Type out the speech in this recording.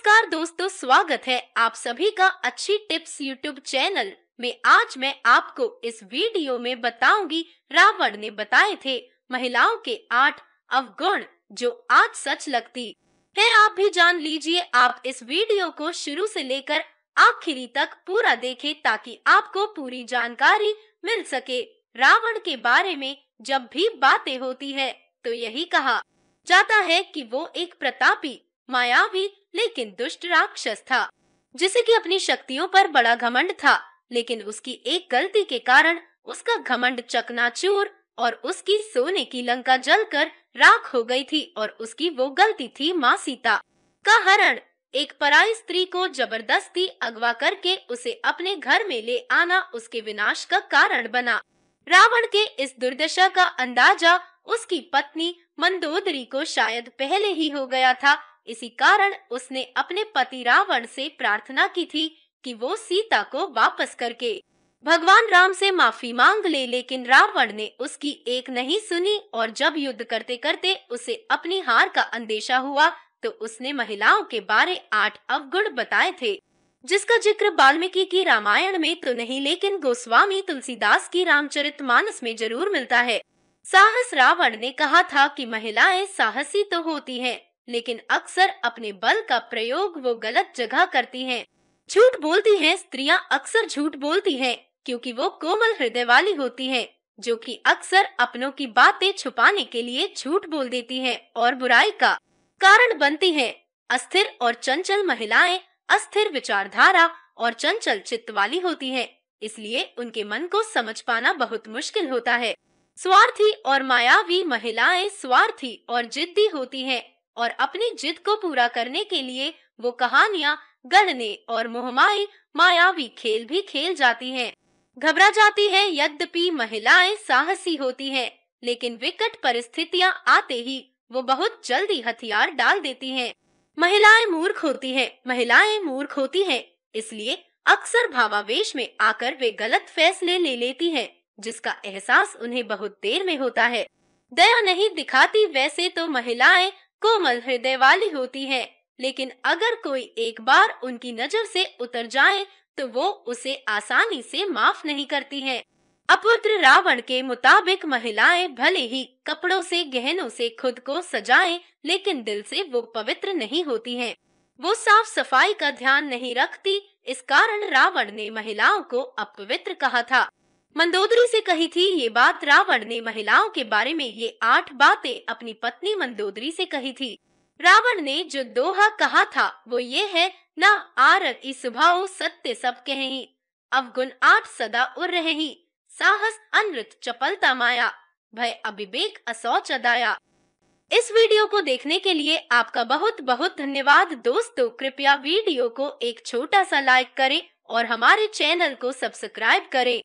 नमस्कार दोस्तों स्वागत है आप सभी का अच्छी टिप्स यूट्यूब चैनल में आज मैं आपको इस वीडियो में बताऊंगी रावण ने बताए थे महिलाओं के आठ अवगुण जो आज सच लगती है आप भी जान लीजिए आप इस वीडियो को शुरू से लेकर आखिरी तक पूरा देखें ताकि आपको पूरी जानकारी मिल सके रावण के बारे में जब भी बातें होती है तो यही कहा जाता है की वो एक प्रतापी मायावी लेकिन दुष्ट राक्षस था जिसे की अपनी शक्तियों पर बड़ा घमंड था लेकिन उसकी एक गलती के कारण उसका घमंड चकनाचूर और उसकी सोने की लंका जलकर राख हो गई थी और उसकी वो गलती थी माँ सीता का हरण एक पराई स्त्री को जबरदस्ती अगवा करके उसे अपने घर में ले आना उसके विनाश का कारण बना रावण के इस दुर्दशा का अंदाजा उसकी पत्नी मंदोदरी को शायद पहले ही हो गया था इसी कारण उसने अपने पति रावण से प्रार्थना की थी कि वो सीता को वापस करके भगवान राम से माफी मांग ले लेकिन रावण ने उसकी एक नहीं सुनी और जब युद्ध करते करते उसे अपनी हार का अंदेशा हुआ तो उसने महिलाओं के बारे आठ अवगुण बताए थे जिसका जिक्र वाल्मीकि की रामायण में तो नहीं लेकिन गोस्वामी तुलसीदास की रामचरितमानस में जरूर मिलता है साहस रावण ने कहा था कि महिलाएं साहसी तो होती हैं लेकिन अक्सर अपने बल का प्रयोग वो गलत जगह करती हैं। झूठ बोलती हैं स्त्रियां अक्सर झूठ बोलती हैं क्योंकि वो कोमल हृदय वाली होती हैं, जो कि अक्सर अपनों की बातें छुपाने के लिए झूठ बोल देती हैं और बुराई का कारण बनती हैं। अस्थिर और चंचल महिलाएं अस्थिर विचारधारा और चंचल चित्त वाली होती है इसलिए उनके मन को समझ पाना बहुत मुश्किल होता है स्वार्थी और मायावी महिलाएं स्वार्थी और जिद्दी होती हैं और अपनी जिद को पूरा करने के लिए वो कहानियाँ गढ़ने और मोहमाई मायावी खेल भी खेल जाती हैं। घबरा जाती है यद्यपि महिलाएं साहसी होती हैं, लेकिन विकट परिस्थितियाँ आते ही वो बहुत जल्दी हथियार डाल देती हैं। महिलाएं मूर्ख होती हैं, महिलाएं मूर्ख होती हैं, इसलिए अक्सर भावावेश में आकर वे गलत फैसले ले लेती है जिसका एहसास उन्हें बहुत देर में होता है दया नहीं दिखाती वैसे तो महिलाएं कोमल हृदय वाली होती है लेकिन अगर कोई एक बार उनकी नजर से उतर जाए तो वो उसे आसानी से माफ नहीं करती है अपुत्र रावण के मुताबिक महिलाएं भले ही कपड़ों से गहनों से खुद को सजाएं, लेकिन दिल से वो पवित्र नहीं होती हैं। वो साफ सफाई का ध्यान नहीं रखती इस कारण रावण ने महिलाओं को अपवित्र कहा था मंदोदरी से कही थी ये बात रावण ने महिलाओं के बारे में ये आठ बातें अपनी पत्नी मंदोदरी से कही थी रावण ने जो दोहा कहा था वो ये है न आरत ई सत्य सब कहे अवगुण आठ सदा उड़ रहे ही साहस अनृत चपलता माया भय अभिवेक असौच अदाया इस वीडियो को देखने के लिए आपका बहुत बहुत धन्यवाद दोस्तों कृपया वीडियो को एक छोटा सा लाइक करें और हमारे चैनल को सब्सक्राइब करें